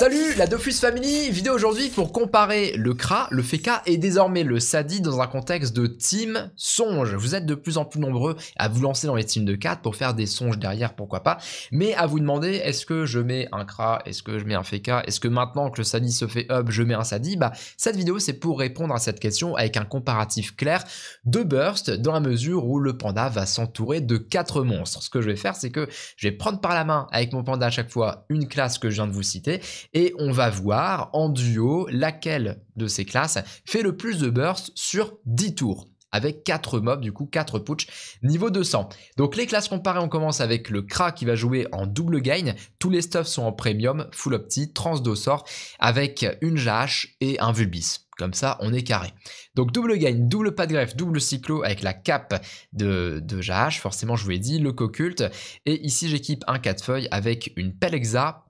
Salut la Dofus Family, vidéo aujourd'hui pour comparer le KRA, le FECA et désormais le SADI dans un contexte de team songe. Vous êtes de plus en plus nombreux à vous lancer dans les teams de 4 pour faire des songes derrière, pourquoi pas, mais à vous demander est-ce que je mets un KRA, est-ce que je mets un FECA, est-ce que maintenant que le SADI se fait up, je mets un SADI Bah cette vidéo c'est pour répondre à cette question avec un comparatif clair de burst dans la mesure où le panda va s'entourer de 4 monstres. Ce que je vais faire c'est que je vais prendre par la main avec mon panda à chaque fois une classe que je viens de vous citer et on va voir en duo laquelle de ces classes fait le plus de burst sur 10 tours avec 4 mobs, du coup 4 putsch, niveau 200. Donc les classes comparées, on commence avec le Kra qui va jouer en double gain, tous les stuffs sont en premium, full opti, trans sort avec une jache et un vulbis. Comme ça, on est carré. Donc double gain, double pas de greffe, double cyclo avec la cape de, de Jahash, forcément je vous l'ai dit, le coculte. Et ici j'équipe un 4 feuilles avec une pelle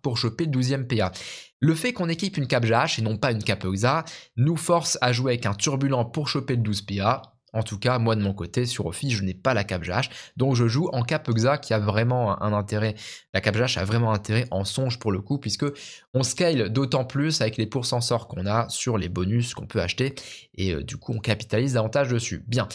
pour choper le 12 ème PA. Le fait qu'on équipe une cape Jahash et non pas une cape Oxa nous force à jouer avec un turbulent pour choper le 12 PA en tout cas, moi de mon côté, sur Office, je n'ai pas la cap donc je joue en cap qui a vraiment un intérêt. La cap a vraiment intérêt en songe pour le coup, puisque on scale d'autant plus avec les pourcensors qu'on a sur les bonus qu'on peut acheter, et euh, du coup on capitalise davantage dessus. Bien.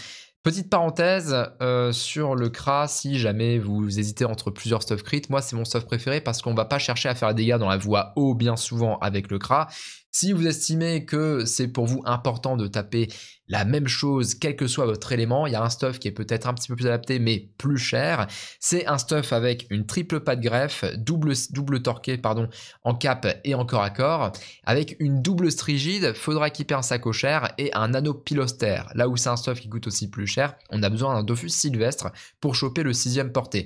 Petite parenthèse euh, sur le CRA, si jamais vous hésitez entre plusieurs stuff crit, moi c'est mon stuff préféré parce qu'on ne va pas chercher à faire des dégâts dans la voie haut bien souvent avec le CRA. Si vous estimez que c'est pour vous important de taper la même chose, quel que soit votre élément, il y a un stuff qui est peut-être un petit peu plus adapté, mais plus cher. C'est un stuff avec une triple pas de greffe, double, double torqué, pardon, en cap et en corps à corps, avec une double strigide, faudra équiper un sac au cher et un anneau pilostère. Là où c'est un stuff qui coûte aussi plus cher, on a besoin d'un Dofus sylvestre pour choper le sixième porté.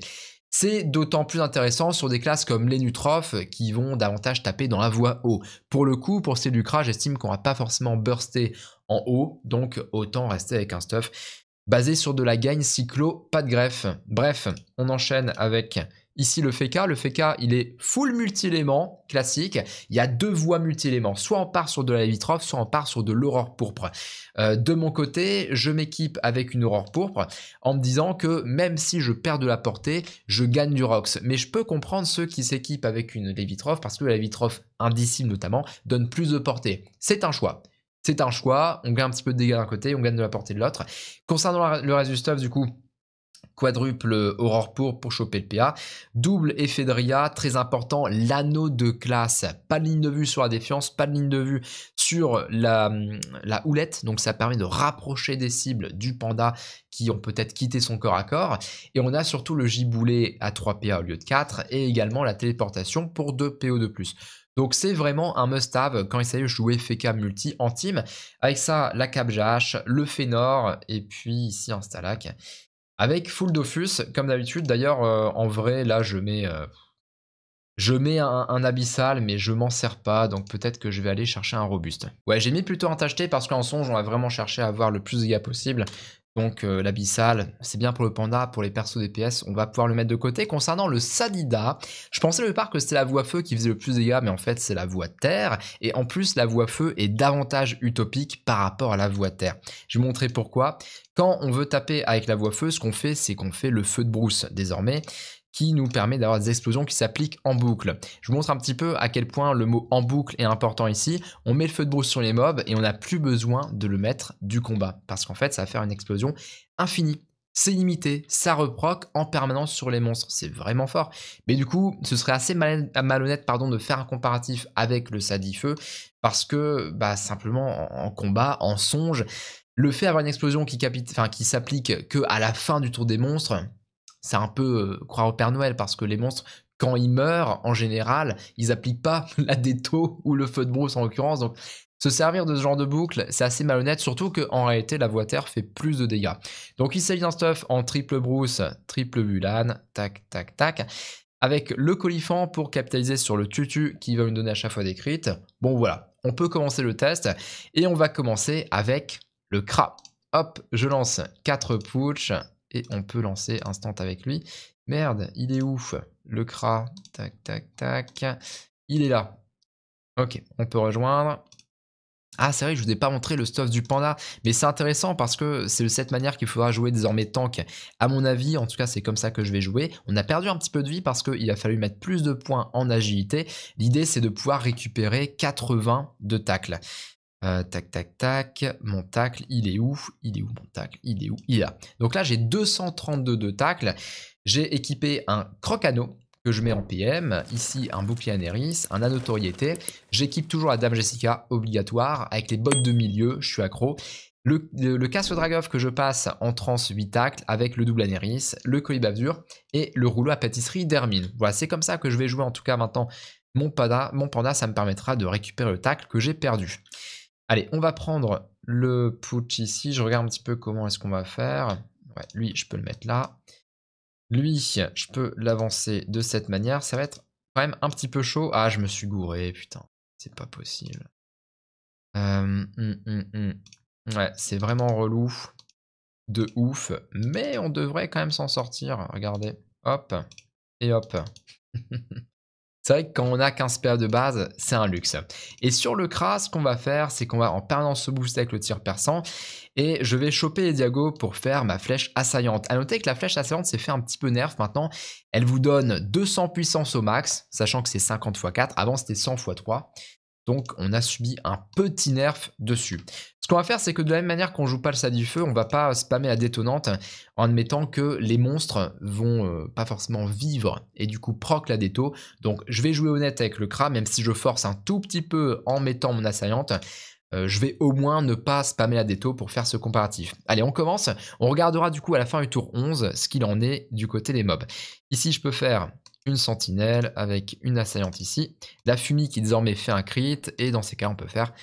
C'est d'autant plus intéressant sur des classes comme les nutrophes qui vont davantage taper dans la voie haut. Pour le coup, pour ces lucras, j'estime qu'on va pas forcément burster en haut, donc autant rester avec un stuff basé sur de la gagne cyclo, pas de greffe. Bref, on enchaîne avec Ici, le FECA, le FECA, il est full multilément classique. Il y a deux voies multi-éléments. Soit on part sur de la Lévitroff, soit on part sur de l'aurore pourpre. Euh, de mon côté, je m'équipe avec une aurore pourpre en me disant que même si je perds de la portée, je gagne du ROX. Mais je peux comprendre ceux qui s'équipent avec une Lévitroff parce que la Lévitroff indicible notamment donne plus de portée. C'est un choix. C'est un choix. On gagne un petit peu de dégâts d'un côté, on gagne de la portée de l'autre. Concernant le reste du stuff, du coup, quadruple aurore pour pour choper le PA. Double Ephedria, très important, l'anneau de classe. Pas de ligne de vue sur la défiance, pas de ligne de vue sur la, houlette. Donc ça permet de rapprocher des cibles du panda qui ont peut-être quitté son corps à corps. Et on a surtout le giboulet à 3 PA au lieu de 4 et également la téléportation pour 2 PO de plus. Donc c'est vraiment un must-have quand il s'agit de jouer FK multi en team. Avec ça, la capjache, le Fénor et puis ici un stalac avec Full Dofus, comme d'habitude, d'ailleurs, euh, en vrai, là, je mets, euh, je mets un, abyssal, mais je m'en sers pas, donc peut-être que je vais aller chercher un robuste. Ouais, j'ai mis plutôt un tacheté parce qu'en songe, on va vraiment chercher à avoir le plus de gars possible, donc euh, l'abyssal, c'est bien pour le panda, pour les persos DPS, on va pouvoir le mettre de côté. Concernant le Sadida, je pensais le départ que c'était la voie feu qui faisait le plus de dégâts, mais en fait c'est la voie terre. Et en plus la voie feu est davantage utopique par rapport à la voie terre. Je vais vous montrer pourquoi. Quand on veut taper avec la voie feu, ce qu'on fait, c'est qu'on fait le feu de brousse désormais qui nous permet d'avoir des explosions qui s'appliquent en boucle. Je vous montre un petit peu à quel point le mot en boucle est important ici. On met le feu de brousse sur les mobs et on n'a plus besoin de le mettre du combat parce qu'en fait ça va faire une explosion infinie c'est limité, ça reproque en permanence sur les monstres, c'est vraiment fort. Mais du coup, ce serait assez malhonnête pardon, de faire un comparatif avec le sadi Feu, parce que bah, simplement en, combat, en songe, le fait d'avoir une explosion qui, s'applique qu'à la fin du tour des monstres, c'est un peu euh, croire au Père Noël parce que les monstres, quand ils meurent, en général, ils n'appliquent pas la déto ou le feu de brousse en l'occurrence. Donc, se servir de ce genre de boucle, c'est assez malhonnête, surtout qu'en réalité, la voie terre fait plus de dégâts. Donc, il s'agit d'un stuff en triple brousse, triple bulane, tac, tac, tac. Avec le colifant pour capitaliser sur le tutu qui va me donner à chaque fois des crits. Bon, voilà, on peut commencer le test et on va commencer avec le cra. Hop, je lance 4 pouches et on peut lancer instant avec lui. Merde, il est ouf. Le CRA, tac, tac, tac. Il est là. Ok, on peut rejoindre. Ah, c'est vrai, je vous ai pas montré le stuff du panda, mais c'est intéressant parce que c'est de cette manière qu'il faudra jouer désormais tank. À mon avis, en tout cas, c'est comme ça que je vais jouer. On a perdu un petit peu de vie parce qu'il a fallu mettre plus de points en agilité. L'idée, c'est de pouvoir récupérer 80 de tacle. Euh, tac, tac, tac. Mon tacle, il est où Il est où mon tacle Il est où Il est là. Donc là, j'ai 232 de tacle J'ai équipé un crocano que je mets en PM. Ici, un bouclier anéris, un anotoriété. J'équipe toujours la dame Jessica, obligatoire, avec les bottes de milieu. Je suis accro. Le, casse drag que je passe en trans 8 tacles avec le double anéris, le colis dur et le rouleau à pâtisserie d'hermine. Voilà, c'est comme ça que je vais jouer en tout cas maintenant mon panda. Mon panda, ça me permettra de récupérer le tacle que j'ai perdu. Allez, on va prendre le put ici. Je regarde un petit peu comment est-ce qu'on va faire. lui, je peux le mettre là. Lui, je peux l'avancer de cette manière. Ça va être quand même un petit peu chaud. Ah, je me suis gouré, putain. C'est pas possible. Euh, hum, hum, hum. Ouais, c'est vraiment relou. De ouf. Mais on devrait quand même s'en sortir. Regardez. Hop. Et hop. C'est vrai que quand on a 15 paires de base, c'est un luxe. Et sur le Kras, ce qu'on va faire, c'est qu'on va en permanence ce booster avec le tir perçant et je vais choper les pour faire ma flèche assaillante. À noter que la flèche assaillante s'est fait un petit peu nerf maintenant. Elle vous donne 200 puissance au max, sachant que c'est 50 x 4. Avant, c'était 100 x 3. Donc on a subi un petit nerf dessus. Ce qu'on va faire, c'est que de la même manière qu'on joue pas le ça du feu, on va pas spammer la détonante en admettant que les monstres vont euh, pas forcément vivre et du coup proc la déto. Donc je vais jouer honnête avec le cra, même si je force un tout petit peu en mettant mon assaillante. Euh, je vais au moins ne pas spammer la déto pour faire ce comparatif. Allez, on commence. On regardera du coup à la fin du tour 11 ce qu'il en est du côté des mobs. Ici, je peux faire une sentinelle avec une assaillante ici. La fumée qui désormais fait un crit, et dans ces cas on peut faire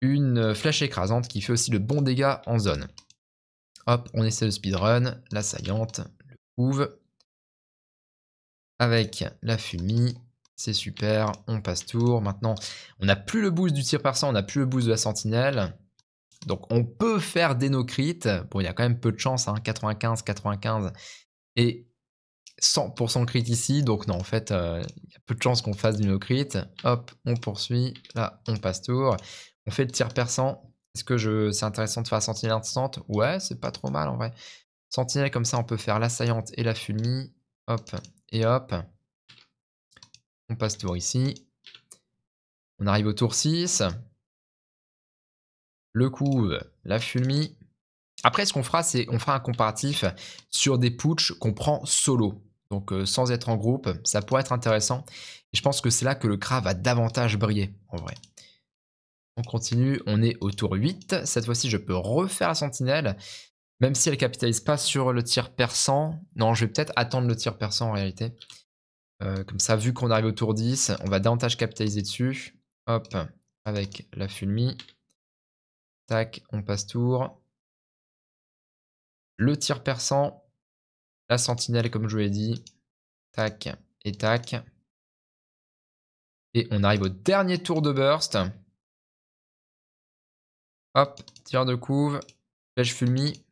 une flèche écrasante qui fait aussi le bon dégât en zone. Hop, on essaie le speedrun, L'assaillante le couve. Avec la fumée, c'est super, on passe tour. Maintenant, on n'a plus le boost du tir par 100, on n'a plus le boost de la sentinelle. Donc on peut faire des no crit Bon, il y a quand même peu de chance, 95, hein, 95 et 100% crit ici, donc non, en fait, euh, il y a peu de chances qu'on fasse du no-crit. Hop, on poursuit, là, on passe tour. On fait le tir perçant. Est-ce que je... c'est intéressant de faire sentinelle instante Ouais, c'est pas trop mal en vrai. Sentinelle, comme ça, on peut faire la saillante et la fulmi. Hop, et hop. On passe tour ici. On arrive au tour 6. Le coup, la fulmi, après, ce qu'on fera, c'est on fera un comparatif sur des putsch qu'on prend solo donc euh, sans être en groupe, ça pourrait être intéressant. Et je pense que c'est là que le Kra va davantage briller, en vrai. On continue, on est au tour 8. Cette fois-ci, je peux refaire la sentinelle, même si elle capitalise pas sur le tir perçant. Non, je vais peut-être attendre le tir perçant en réalité. Euh, comme ça, vu qu'on arrive au tour 10, on va davantage capitaliser dessus. Hop, avec la fulmi. Tac, on passe tour. Le tir perçant, la sentinelle, comme je vous l'ai dit. Tac et tac. Et on arrive au dernier tour de burst. Hop, tir de couve, flèche fulmi.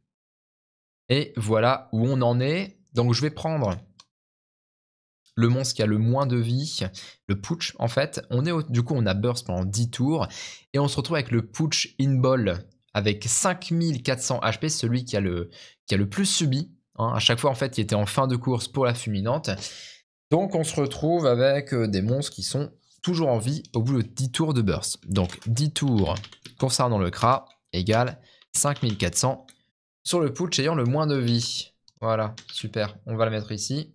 Et voilà où on en est. Donc je vais prendre le monstre qui a le moins de vie, le putsch en fait. On est du coup, on a burst pendant 10 tours. Et on se retrouve avec le putsch in ball avec 5400 HP, celui qui a le, qui a le plus subi. Hein. à chaque fois, en fait, il était en fin de course pour la Fuminante. Donc, on se retrouve avec euh, des monstres qui sont toujours en vie au bout de 10 tours de burst. Donc, 10 tours concernant le Kra égale 5400 sur le putsch ayant le moins de vie. Voilà, super. On va le mettre ici.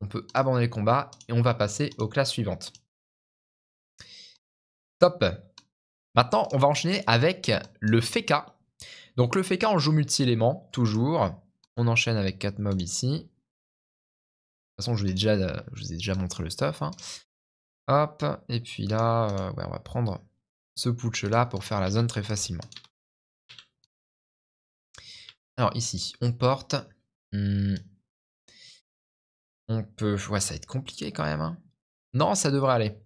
On peut abandonner le combat et on va passer aux classes suivantes. Top. Maintenant, on va enchaîner avec le Feka. Donc, le Feka en joue multi-éléments, toujours. On enchaîne avec 4 mobs ici. De toute façon, je vous ai déjà, je vous ai déjà montré le stuff. Hein. Hop, et puis là, euh, on va prendre ce putsch là pour faire la zone très facilement. Alors ici, on porte. Hmm, on peut... Ouais, ça va être compliqué quand même. Hein. Non, ça devrait aller.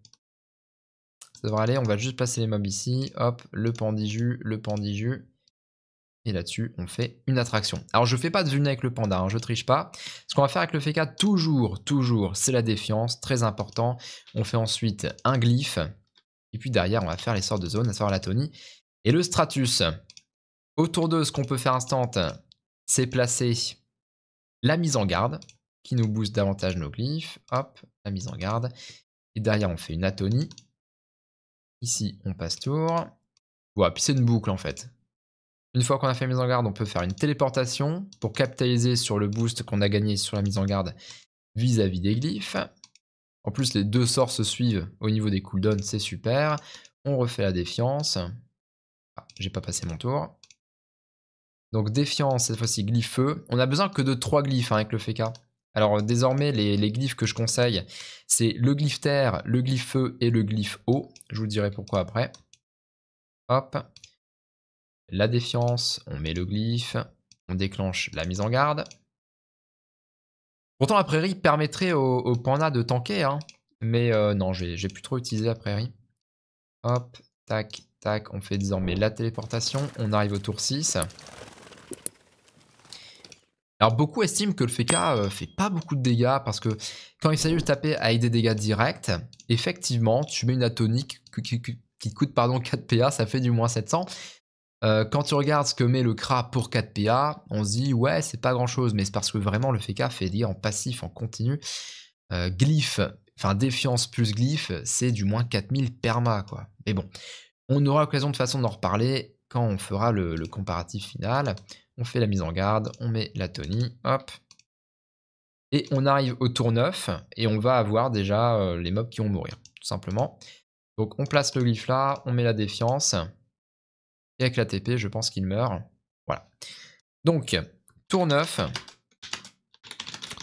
Ça devrait aller, on va juste placer les mobs ici. Hop, le pandiju, le pandiju. Et là-dessus, on fait une attraction. Alors, je ne fais pas de vulné avec le panda, je hein, je triche pas. Ce qu'on va faire avec le FK, toujours, toujours, c'est la défiance, très important. On fait ensuite un glyphe. Et puis derrière, on va faire les sorts de zone, à savoir la et le Stratus. Autour de ce qu'on peut faire instant, c'est placer la mise en garde, qui nous booste davantage nos glyphes. Hop, la mise en garde. Et derrière, on fait une atonie. Ici, on passe tour. Voilà, puis c'est une boucle en fait. Une fois qu'on a fait mise en garde, on peut faire une téléportation pour capitaliser sur le boost qu'on a gagné sur la mise en garde vis-à-vis des glyphes. En plus, les deux sorts se suivent au niveau des cooldowns, c'est super. On refait la défiance. Ah, j'ai pas passé mon tour. Donc défiance, cette fois-ci glyphe On a besoin que de trois glyphes hein, avec le FK. Alors désormais, les, glyphes que je conseille, c'est le glyphe terre, le glyphe feu et le glyphe eau. Je vous dirai pourquoi après. Hop la défiance, on met le glyphe, on déclenche la mise en garde. Pourtant, la prairie permettrait au, au panda de tanker, hein. mais euh, non, j'ai plus trop utilisé la prairie. Hop, tac, tac, on fait désormais la téléportation, on arrive au tour 6. Alors beaucoup estiment que le Feka euh, ne fait pas beaucoup de dégâts parce que quand il s'agit de taper avec des dégâts directs, effectivement, tu mets une atonique qui, coûte pardon, 4 PA, ça fait du moins 700. Euh, quand tu regardes ce que met le CRA pour 4PA, on se dit ouais, c'est pas grand chose, mais c'est parce que vraiment le FK e fait dire en passif, en continu. Euh, glyph, enfin défiance plus glyph, c'est du moins 4000 perma quoi. Mais bon, on aura l'occasion de façon d'en reparler quand on fera le, comparatif final. On fait la mise en garde, on met la Tony, hop. Et on arrive au tour 9 et on va avoir déjà euh, les mobs qui vont mourir, tout simplement. Donc on place le glyph là, on met la défiance. Et avec la TP, je pense qu'il meurt. Voilà. Donc, tour 9.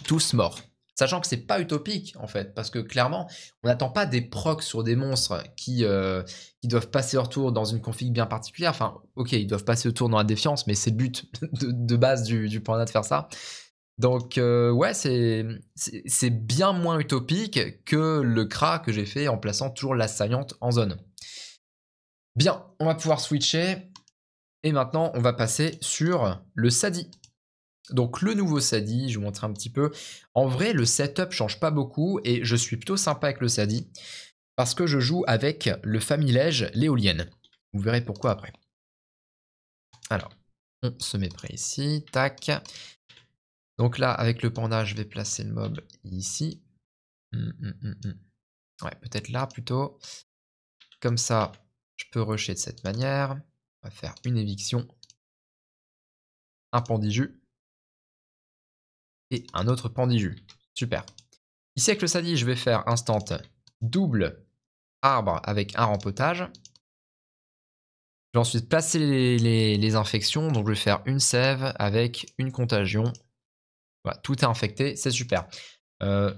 Tous morts. Sachant que c'est pas utopique en fait, parce que clairement, on n'attend pas des procs sur des monstres qui, euh, qui doivent passer leur tour dans une config bien particulière. Enfin, ok, ils doivent passer le tour dans la défiance, mais c'est le but de, base du, du de faire ça. Donc euh, ouais, c'est bien moins utopique que le cra que j'ai fait en plaçant toujours la saillante en zone. Bien, on va pouvoir switcher. Et maintenant, on va passer sur le SADI. Donc le nouveau SADI, je vous montrer un petit peu. En vrai, le setup ne change pas beaucoup et je suis plutôt sympa avec le SADI parce que je joue avec le familège l'éolienne. Vous verrez pourquoi après. Alors, on se met près ici, tac. Donc là, avec le panda, je vais placer le mob ici. Hum, hum, hum, ouais, peut-être là plutôt. Comme ça, je peux rusher de cette manière. On va faire une éviction, un pendiju. et un autre pendiju. Super. Ici avec le sadie, je vais faire instant double arbre avec un rempotage. Je vais ensuite placer les, infections. Donc je vais faire une sève avec une contagion. Voilà, tout est infecté, c'est super. Euh,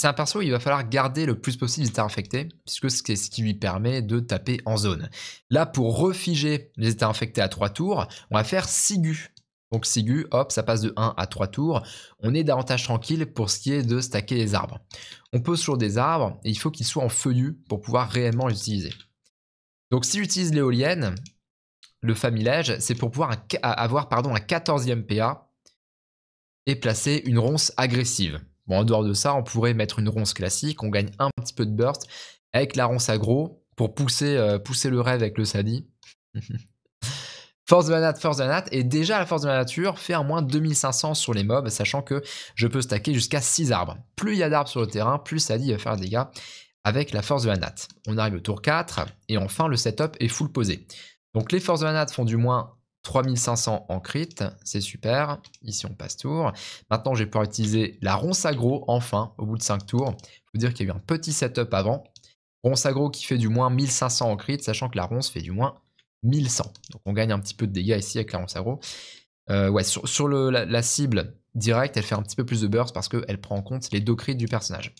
c'est un perso où il va falloir garder le plus possible les états infectés, puisque c'est ce qui lui permet de taper en zone. Là, pour refiger les états infectés à 3 tours, on va faire Sigu. Donc Sigu, hop, ça passe de 1 à 3 tours. On est davantage tranquille pour ce qui est de stacker les arbres. On pose sur des arbres et il faut qu'ils soient en feuillus pour pouvoir réellement les utiliser. Donc si j'utilise l'éolienne, le familège, c'est pour pouvoir avoir pardon, un 14e PA et placer une ronce agressive. Bon, en dehors de ça, on pourrait mettre une ronce classique, on gagne un petit peu de burst avec la ronce aggro pour pousser, euh, pousser le rêve avec le Sadi. force de la nature, force de la nature, et déjà la force de la nature, fait un moins 2500 sur les mobs, sachant que je peux stacker jusqu'à 6 arbres. Plus il y a d'arbres sur le terrain, plus Sadi va faire des dégâts avec la force de la natte. On arrive au tour 4, et enfin le setup est full posé. Donc les forces de la natte font du moins 3500 en crit, c'est super. Ici, on passe tour. Maintenant, je vais pouvoir utiliser la ronce aggro, enfin, au bout de 5 tours. Il faut dire qu'il y a eu un petit setup avant. Ronce aggro qui fait du moins 1500 en crit, sachant que la ronce fait du moins 1100. Donc, on gagne un petit peu de dégâts ici avec la ronce aggro. Euh, ouais, sur, la, cible directe, elle fait un petit peu plus de burst parce qu'elle prend en compte les deux crits du personnage.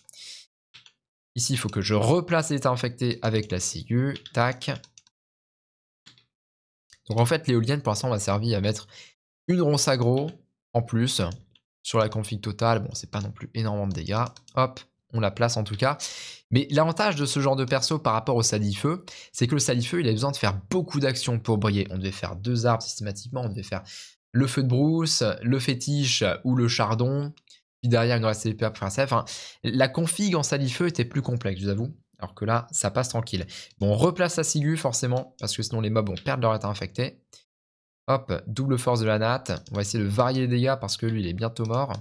Ici, il faut que je replace l'état infecté avec la Sigu. Tac. Donc en fait, l'éolienne, pour l'instant, va servir à mettre une ronce agro en plus sur la config totale. Bon, c'est pas non plus énormément de dégâts. Hop, on la place en tout cas. Mais l'avantage de ce genre de perso par rapport au salifeu, c'est que le salifeu, il a besoin de faire beaucoup d'actions pour briller. On devait faire deux arbres systématiquement, on devait faire le feu de brousse, le fétiche ou le chardon. Puis derrière, il nous restait les pour Enfin, la config en salifeu était plus complexe, je vous avoue. Alors que là, ça passe tranquille. Bon, on replace la forcément, parce que sinon les mobs vont perdre leur état infecté. Hop, double force de la natte. On va essayer de varier les dégâts parce que lui, il est bientôt mort.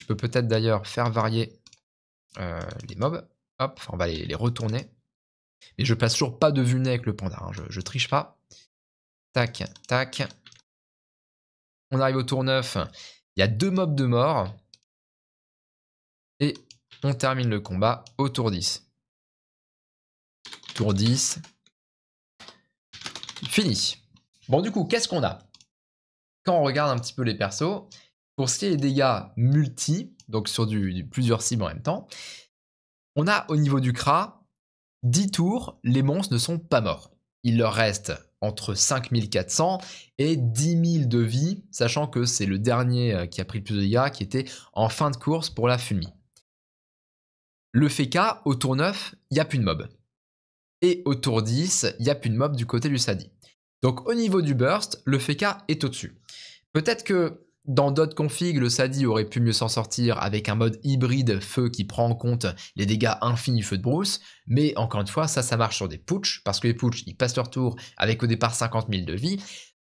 Je peux peut-être d'ailleurs faire varier euh, les mobs. Hop, on va les, retourner. Mais je place toujours pas de vulné avec le panda, hein. je, je triche pas. Tac, tac. On arrive au tour 9. Il y a deux mobs de mort. Et on termine le combat au tour 10 tour 10. Fini. Bon, du coup, qu'est-ce qu'on a Quand on regarde un petit peu les persos, pour ce qui est des dégâts multi, donc sur du, plusieurs cibles en même temps, on a au niveau du CRA, 10 tours, les monstres ne sont pas morts. Il leur reste entre 5400 et 10 000 de vie, sachant que c'est le dernier euh, qui a pris le plus de dégâts, qui était en fin de course pour la fumée. Le FECA, au tour 9, il n'y a plus de mob et au tour 10, il n'y a plus de mob du côté du Sadi. Donc au niveau du burst, le FK est au-dessus. Peut-être que dans d'autres configs, le Sadi aurait pu mieux s'en sortir avec un mode hybride feu qui prend en compte les dégâts infinis feu de brousse, mais encore une fois, ça, ça marche sur des putsch, parce que les putsch, ils passent leur tour avec au départ 50 000 de vie.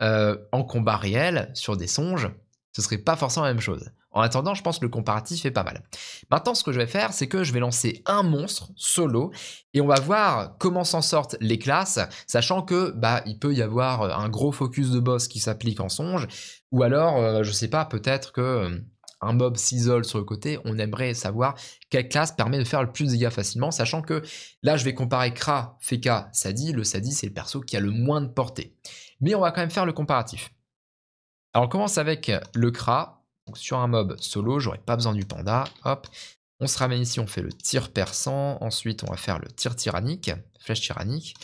Euh, en combat réel, sur des songes, ce serait pas forcément la même chose. En attendant, je pense que le comparatif est pas mal. Maintenant, ce que je vais faire, c'est que je vais lancer un monstre solo et on va voir comment s'en sortent les classes, sachant que bah il peut y avoir euh, un gros focus de boss qui s'applique en songe, ou alors je euh, je sais pas, peut-être que euh, un mob s'isole sur le côté, on aimerait savoir quelle classe permet de faire le plus de dégâts facilement, sachant que là je vais comparer Kra, Feka, Sadi, le Sadi c'est le perso qui a le moins de portée. Mais on va quand même faire le comparatif. Alors on commence avec le Kra, donc sur un mob solo, j'aurais pas besoin du panda. Hop. On se ramène ici, on fait le tir perçant. Ensuite, on va faire le tir tyrannique, flèche tyrannique.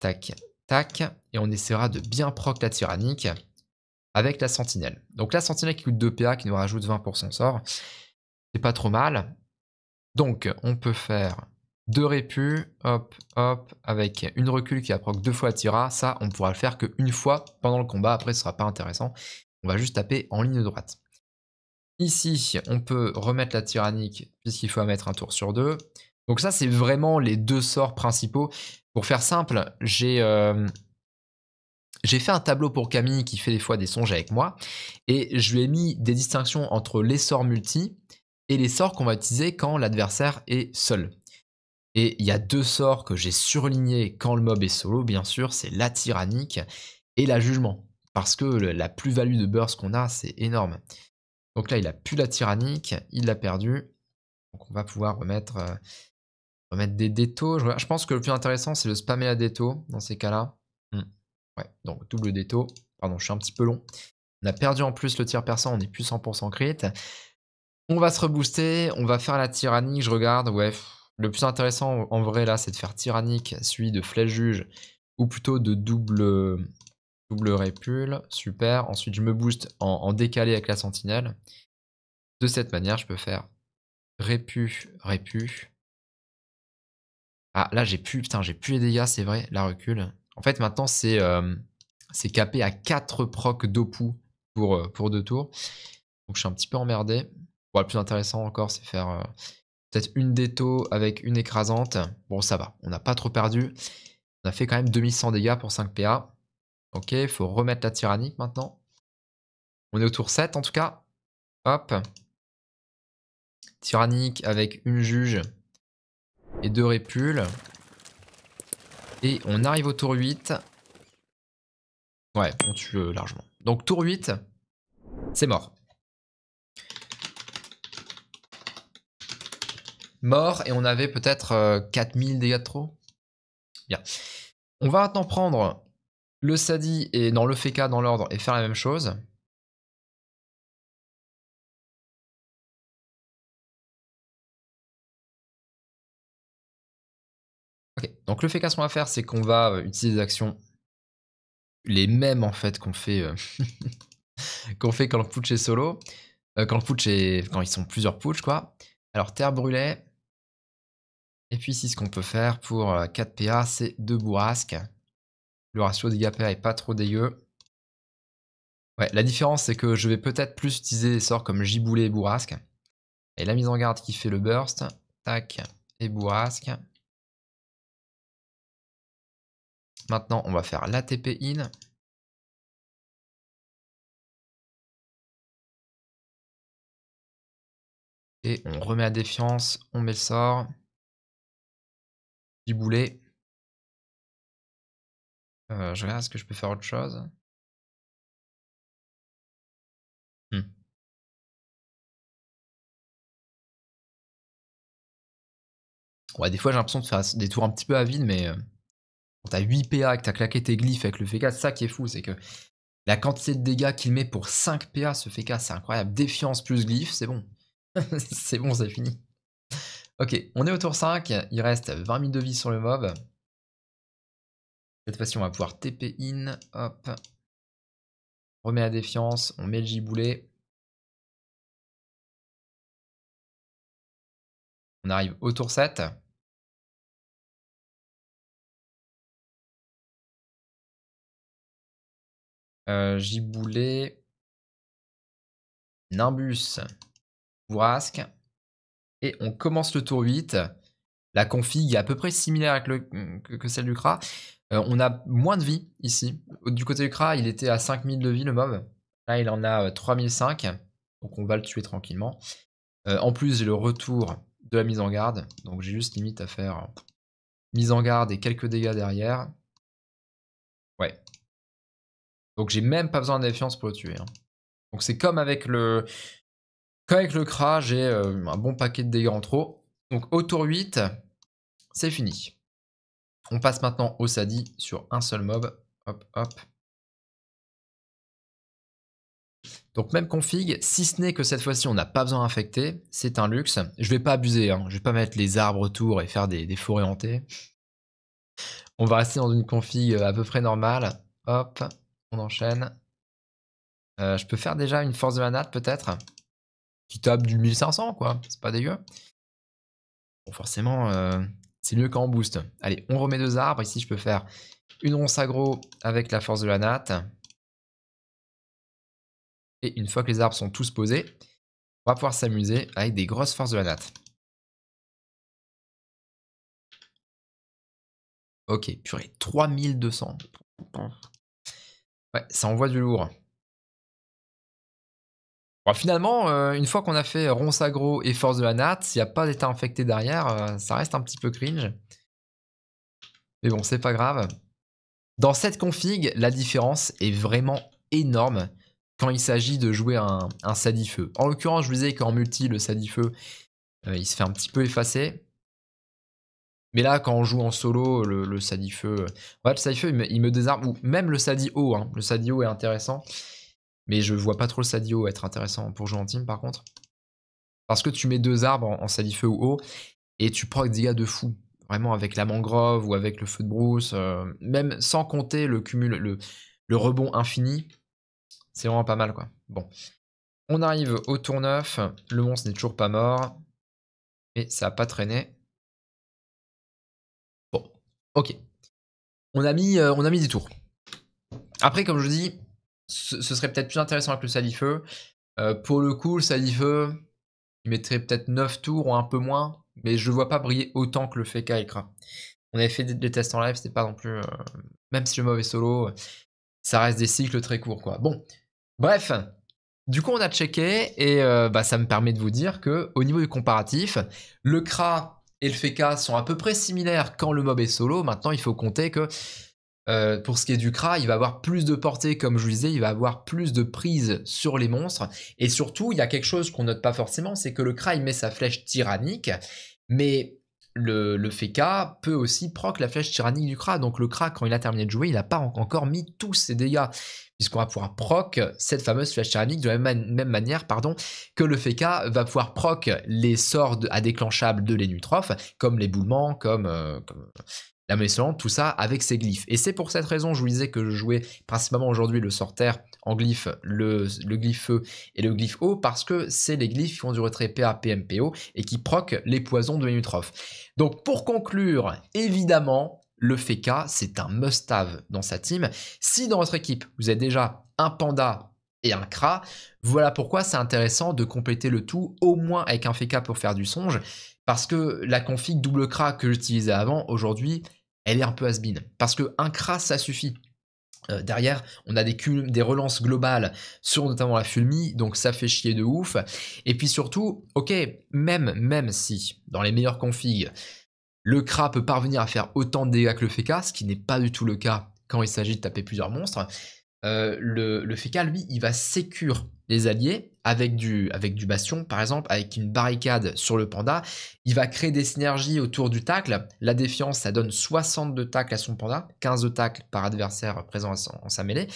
Tac, tac. Et on essaiera de bien proc la tyrannique avec la sentinelle. Donc la sentinelle qui coûte 2 PA, qui nous rajoute 20 pour sort. C'est pas trop mal. Donc on peut faire deux répu hop, hop, avec une recul qui proc deux fois à Tira. Ça, on pourra le faire qu'une fois pendant le combat. Après, ce sera pas intéressant. On va juste taper en ligne droite. Ici, on peut remettre la tyrannique puisqu'il faut mettre un tour sur deux. Donc ça, c'est vraiment les deux sorts principaux. Pour faire simple, euh, j'ai fait un tableau pour Camille qui fait des fois des songes avec moi. Et je lui ai mis des distinctions entre les sorts multi et les sorts qu'on va utiliser quand l'adversaire est seul. Et il y a deux sorts que j'ai surlignés quand le mob est solo, bien sûr, c'est la tyrannique et la jugement parce que la plus-value de burst qu'on a, c'est énorme. Donc là, il a plus la tyrannique, il l'a perdu. Donc on va pouvoir remettre, euh, remettre des détaux. Je, pense que le plus intéressant, c'est de spammer la déto dans ces cas-là. Hmm. Ouais, donc double déto. Pardon, je suis un petit peu long. On a perdu en plus le tir perçant, on n'est plus 100% crit. On va se rebooster, on va faire la tyrannique, je regarde, ouais. Le plus intéressant en vrai là, c'est de faire tyrannique, suivi de flèche juge, ou plutôt de double Double répul, super. Ensuite, je me booste en, décalé avec la sentinelle. De cette manière, je peux faire répu, répu. Ah, là, j'ai plus, putain, j'ai pu les dégâts, c'est vrai, la recul. En fait, maintenant, c'est euh, capé à 4 procs d'opu pour, euh, pour 2 tours. Donc, je suis un petit peu emmerdé. le plus intéressant encore, c'est faire euh, peut-être une déto avec une écrasante. Bon, ça va, on n'a pas trop perdu. On a fait quand même 2100 dégâts pour 5 PA. Ok, il faut remettre la tyrannique maintenant. On est au tour 7 en tout cas. Hop. Tyrannique avec une juge et deux répules. Et on arrive au tour 8. Ouais, on tue euh, largement. Donc tour 8, c'est mort. Mort et on avait peut-être 4000 euh, dégâts de trop. Bien. On va maintenant prendre le Sadi et dans le FECA dans l'ordre et faire la même chose. Ok, donc le FECA, ce qu'on va faire, c'est qu'on va euh, utiliser des actions les mêmes en fait qu'on fait, euh, fait quand le putsch est solo, euh, quand le quand ils sont plusieurs putsch quoi. Alors terre brûlée. Et puis ici, ce qu'on peut faire pour 4PA, c'est deux bourrasques. Le ratio des gapères est pas trop dégueu. Ouais, la différence, c'est que je vais peut-être plus utiliser des sorts comme Giboulet et Bourrasque. Et la mise en garde qui fait le burst. Tac, et Bourrasque. Maintenant, on va faire l'ATP in. Et on remet à défiance, on met le sort. Giboulet. Euh, je regarde, est-ce que je peux faire autre chose hmm. Ouais, des fois j'ai l'impression de faire des tours un petit peu à mais euh, quand t'as 8 PA, que t'as claqué tes glyphes avec le FK, ça qui est fou, c'est que la quantité de dégâts qu'il met pour 5 PA, ce FK, c'est incroyable. Défiance plus glyphe, c'est bon. c'est bon, c'est fini. Ok, on est au tour 5, il reste 20 000 de vie sur le mob. Cette fois-ci, on va pouvoir TP in. Hop. remet à défiance. On met le giboulet. On arrive au tour 7. Euh, giboulet. Nimbus. Bourrasque. Et on commence le tour 8. La config est à peu près similaire avec le, que, celle du CRA. Euh, on a moins de vie ici. Du côté du Kra, il était à 5000 de vie le mob. Là, il en a 3005. Euh, Donc on va le tuer tranquillement. Euh, en plus, j'ai le retour de la mise en garde. Donc j'ai juste limite à faire mise en garde et quelques dégâts derrière. Ouais. Donc j'ai même pas besoin de défiance pour le tuer. Hein. Donc c'est comme avec le... Comme avec le Kra, j'ai un bon paquet de dégâts en trop. Donc au tour 8, c'est fini. On passe maintenant au Sadi sur un seul mob. Hop, hop. Donc même config, si ce n'est que cette fois-ci on n'a pas besoin d'infecter, c'est un luxe. Je vais pas abuser, Je hein. je vais pas mettre les arbres autour et faire des, forêts hantées. On va rester dans une config euh, à peu près normale. Hop, on enchaîne. Euh, je peux faire déjà une force de la peut-être, qui tape du 1500 quoi, c'est pas dégueu. Bon forcément, euh, c'est mieux qu'en boost. Allez, on remet deux arbres. Ici, je peux faire une ronce agro avec la force de la natte. Et une fois que les arbres sont tous posés, on va pouvoir s'amuser avec des grosses forces de la natte. Ok, purée, 3200. Ouais, ça envoie du lourd finalement, euh, une fois qu'on a fait Ronsagro et Force de la Natte, s'il n'y a pas d'état infecté derrière, euh, ça reste un petit peu cringe. Mais bon, c'est pas grave. Dans cette config, la différence est vraiment énorme quand il s'agit de jouer un, un Feu. En l'occurrence, je vous disais qu'en multi, le Sadifeu, Feu il se fait un petit peu effacer. Mais là, quand on joue en solo, le, le Feu... Euh, ouais, le Sadifeu, il me, il me désarme... Ou même le Sadie hein. le O est intéressant. Mais je vois pas trop le Sadio être intéressant pour jouer en team par contre. Parce que tu mets deux arbres en, en feu ou haut et tu procs des gars de fou. Vraiment avec la mangrove ou avec le feu de brousse. Euh, même sans compter le cumul, le, rebond infini. C'est vraiment pas mal quoi. Bon. On arrive au tour 9. Le monstre n'est toujours pas mort. Mais ça a pas traîné. Bon. Ok. On a mis, euh, on a mis des tours. Après, comme je dis, ce, serait peut-être plus intéressant avec le Salifeu. Euh, pour le coup, le Salifeu, il mettrait peut-être 9 tours ou un peu moins, mais je ne vois pas briller autant que le Feka et Cra. On avait fait des, tests en live, c'était pas non plus. Euh, même si le mob est solo, ça reste des cycles très courts, quoi. Bon, bref. Du coup, on a checké et euh, bah, ça me permet de vous dire que au niveau du comparatif, le Kra et le Feka sont à peu près similaires quand le mob est solo. Maintenant, il faut compter que euh, pour ce qui est du Kra, il va avoir plus de portée, comme je vous disais, il va avoir plus de prise sur les monstres. Et surtout, il y a quelque chose qu'on note pas forcément, c'est que le Kra, il met sa flèche tyrannique, mais le, le Feka peut aussi proc la flèche tyrannique du Kra. Donc le Kra, quand il a terminé de jouer, il n'a pas encore mis tous ses dégâts, puisqu'on va pouvoir proc cette fameuse flèche tyrannique de la même, manière pardon, que le Feka va pouvoir proc les sorts à déclenchables de l'énutrophe, comme l'éboulement, comme, euh, la maison, tout ça avec ses glyphes. Et c'est pour cette raison, je vous disais que je jouais principalement aujourd'hui le sorter en glyphes, le, le glyphe feu et le glyphe eau, parce que c'est les glyphes qui ont du retrait PA, PMPO et qui proc les poisons de Menutrof. Donc pour conclure, évidemment, le Feka, c'est un must-have dans sa team. Si dans votre équipe, vous êtes déjà un panda et un Kra. Voilà pourquoi c'est intéressant de compléter le tout au moins avec un FK e pour faire du songe, parce que la config double Kra que j'utilisais avant, aujourd'hui, elle est un peu has Parce que un ça suffit. Euh, derrière, on a des, des relances globales sur notamment la Fulmi, donc ça fait chier de ouf. Et puis surtout, ok, même, même si dans les meilleures configs, le Kra peut parvenir à faire autant de dégâts que le Feka, ce qui n'est pas du tout le cas quand il s'agit de taper plusieurs monstres, euh, le, le lui, il va sécure les alliés avec du, avec du bastion, par exemple, avec une barricade sur le panda. Il va créer des synergies autour du tacle. La défiance, ça donne 62 tacles à son panda, 15 de tacles par adversaire présent en sa mêlée.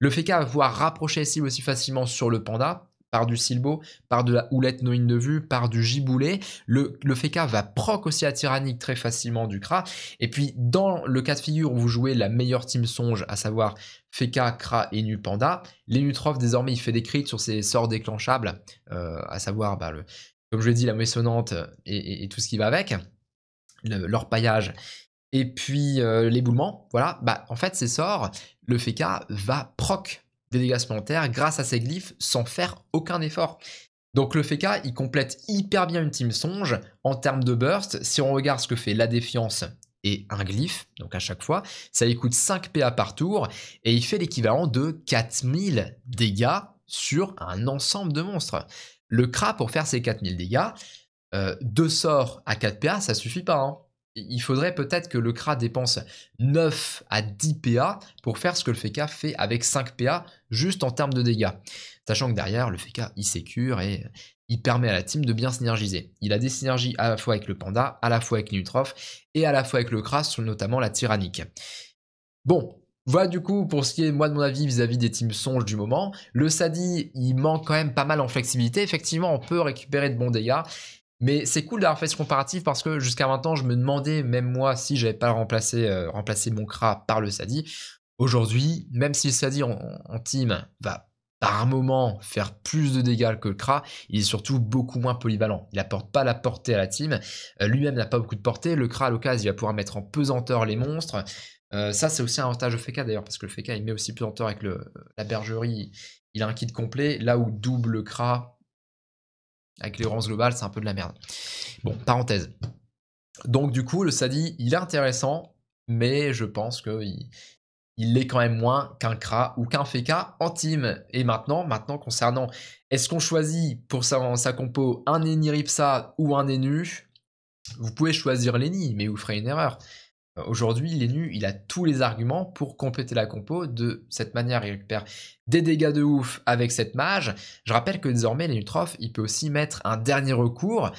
Le FECA va pouvoir rapprocher les aussi facilement sur le panda, par du Silbo, par de la houlette no de vue, par du giboulet. Le, le Feka va proc aussi à Tyrannique très facilement du Kra. Et puis, dans le cas de figure où vous jouez la meilleure team songe, à savoir Feka, Kra et Nu Panda, nutrophes désormais il fait des crits sur ses sorts déclenchables, euh, à savoir, bah, le, comme je l'ai dit, la moissonnante et, et, tout ce qui va avec, leur paillage et puis euh, l'éboulement, voilà, bah, en fait ces sorts, le Feka va proc des dégâts supplémentaires grâce à ses glyphes sans faire aucun effort. Donc le FK, il complète hyper bien une Team Songe en termes de burst. Si on regarde ce que fait la défiance et un glyphe, donc à chaque fois, ça lui coûte 5 PA par tour et il fait l'équivalent de 4000 dégâts sur un ensemble de monstres. Le Kra, pour faire ses 4000 dégâts, euh, deux sorts à 4 PA, ça suffit pas. Hein il faudrait peut-être que le Kra dépense 9 à 10 PA pour faire ce que le FECA fait avec 5 PA juste en termes de dégâts. Sachant que derrière, le FECA, il sécure et il permet à la team de bien synergiser. Il a des synergies à la fois avec le panda, à la fois avec Limitrof et à la fois avec le CRA sur notamment la tyrannique. Bon, voilà du coup pour ce qui est moi de mon avis vis-à-vis -vis des teams songes du moment. Le Sadi, il manque quand même pas mal en flexibilité. Effectivement, on peut récupérer de bons dégâts, mais c'est cool d'avoir fait ce comparatif parce que jusqu'à ans, je me demandais, même moi, si j'avais pas remplacé, euh, mon mon par le Sadi. Aujourd'hui, même si le Sadi en, team va par un moment faire plus de dégâts que le Kra, il est surtout beaucoup moins polyvalent. Il apporte pas la portée à la team. Euh, lui-même n'a pas beaucoup de portée. Le Kra, à l'occasion, il va pouvoir mettre en pesanteur les monstres. Euh, ça, c'est aussi un avantage au Feka d'ailleurs, parce que le Feka, il met aussi pesanteur avec la bergerie. Il a un kit complet, là où double Kra, avec l'errance globale, c'est un peu de la merde. Bon, parenthèse. Donc du coup, le Sadi, il est intéressant, mais je pense qu'il il l'est quand même moins qu'un CRA ou qu'un FECA en team. Et maintenant, maintenant concernant, est-ce qu'on choisit pour sa, compo un ripsa ou un Enu Vous pouvez choisir l'Eni, mais vous ferez une erreur. Euh, aujourd'hui, l'énu, il a tous les arguments pour compléter la compo de cette manière. Il récupère des dégâts de ouf avec cette mage. Je rappelle que désormais, les il peut aussi mettre un dernier recours,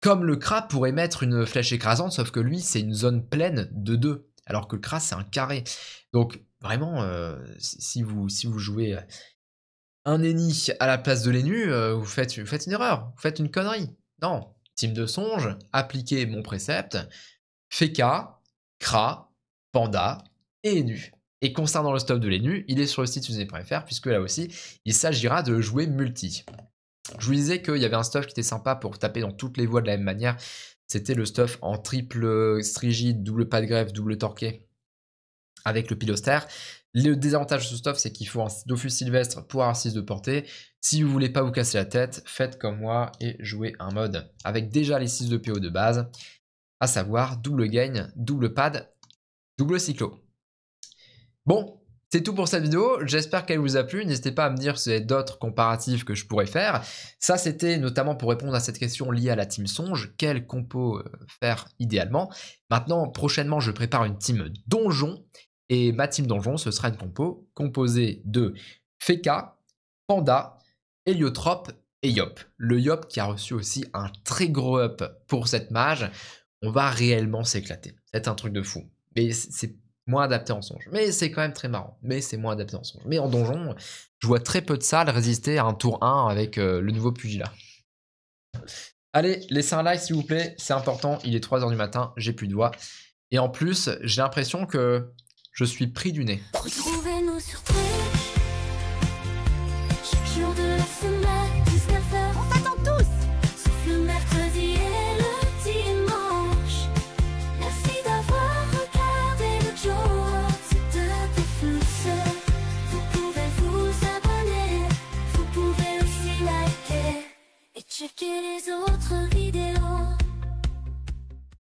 comme le Kra pourrait mettre une flèche écrasante, sauf que lui, c'est une zone pleine de 2, alors que le Kra, c'est un carré. Donc, vraiment, euh, si, vous, si vous jouez un Eni à la place de l'énu, euh, vous, faites, faites une erreur, vous faites une connerie. Non, team de songe, appliquez mon précepte, cas. Kra, Panda et Enu. Et concernant le stuff de l'Enu, il est sur le site suzy.fr puisque là aussi, il s'agira de jouer multi. Je vous disais qu'il y avait un stuff qui était sympa pour taper dans toutes les voies de la même manière. C'était le stuff en triple strigide, double pas de greffe, double torqué avec le pilostère. Le désavantage de ce stuff, c'est qu'il faut un Dofus Sylvestre pour avoir 6 de portée. Si vous voulez pas vous casser la tête, faites comme moi et jouez un mode avec déjà les 6 de PO de base à savoir double gain, double pad, double cyclo. Bon, c'est tout pour cette vidéo, j'espère qu'elle vous a plu, n'hésitez pas à me dire si vous d'autres comparatifs que je pourrais faire. Ça c'était notamment pour répondre à cette question liée à la team songe, quelle compo euh, faire idéalement. Maintenant, prochainement, je prépare une team donjon, et ma team donjon, ce sera une compo composée de Feka, Panda, Héliotrope et Yop. Le Yop qui a reçu aussi un très gros up pour cette mage on va réellement s'éclater. C'est un truc de fou. Mais c'est moins adapté en songe. Mais c'est quand même très marrant. Mais c'est moins adapté en songe. Mais en donjon, je vois très peu de salles résister à un tour 1 avec euh, le nouveau Pugila. Allez, laissez un like s'il vous plaît. C'est important. Il est 3h du matin. J'ai plus de voix. Et en plus, j'ai l'impression que je suis pris du nez. Retrouvez-nous sur que les autres vivent.